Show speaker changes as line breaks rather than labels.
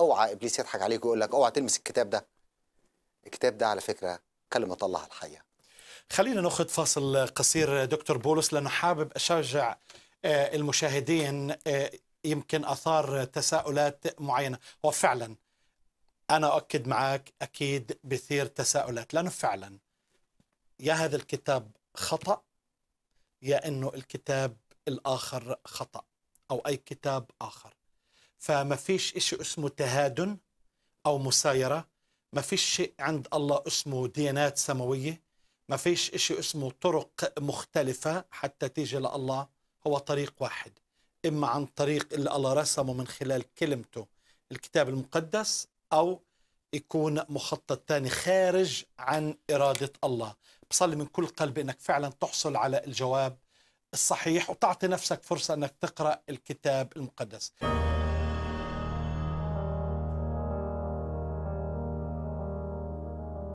اوعى ابليس يضحك عليك ويقول لك اوعى تلمس الكتاب ده الكتاب ده على فكره كلمه الله الحيه
خلينا ناخذ فاصل قصير دكتور بولس لانه حابب اشجع آه، المشاهدين آه، يمكن اثار تساؤلات معينه وفعلا انا اؤكد معك اكيد بثير تساؤلات لانه فعلا يا هذا الكتاب خطا يا انه الكتاب الاخر خطا او اي كتاب اخر فما فيش شيء اسمه تهادن أو مسايرة ما فيش شيء عند الله اسمه ديانات سماوية ما فيش شيء اسمه طرق مختلفة حتى تيجي لله هو طريق واحد إما عن طريق اللي الله رسمه من خلال كلمته الكتاب المقدس أو يكون مخطط ثاني خارج عن إرادة الله بصلي من كل قلبي أنك فعلا تحصل على الجواب الصحيح وتعطي نفسك فرصة أنك تقرأ الكتاب المقدس